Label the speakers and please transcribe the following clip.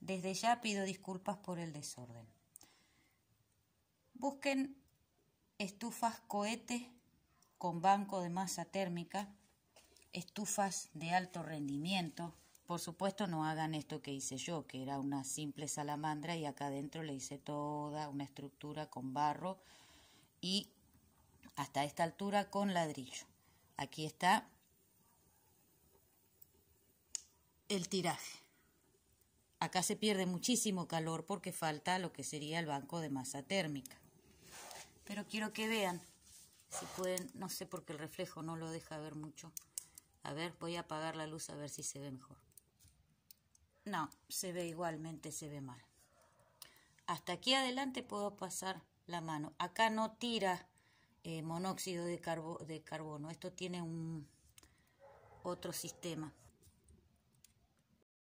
Speaker 1: desde ya pido disculpas por el desorden. Busquen estufas cohete con banco de masa térmica, estufas de alto rendimiento. Por supuesto no hagan esto que hice yo, que era una simple salamandra y acá adentro le hice toda una estructura con barro y hasta esta altura con ladrillo. Aquí está el tiraje. Acá se pierde muchísimo calor porque falta lo que sería el banco de masa térmica. Pero quiero que vean, si pueden, no sé porque el reflejo no lo deja ver mucho. A ver, voy a apagar la luz a ver si se ve mejor. No, se ve igualmente, se ve mal. Hasta aquí adelante puedo pasar la mano. Acá no tira eh, monóxido de, de carbono. Esto tiene un otro sistema.